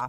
law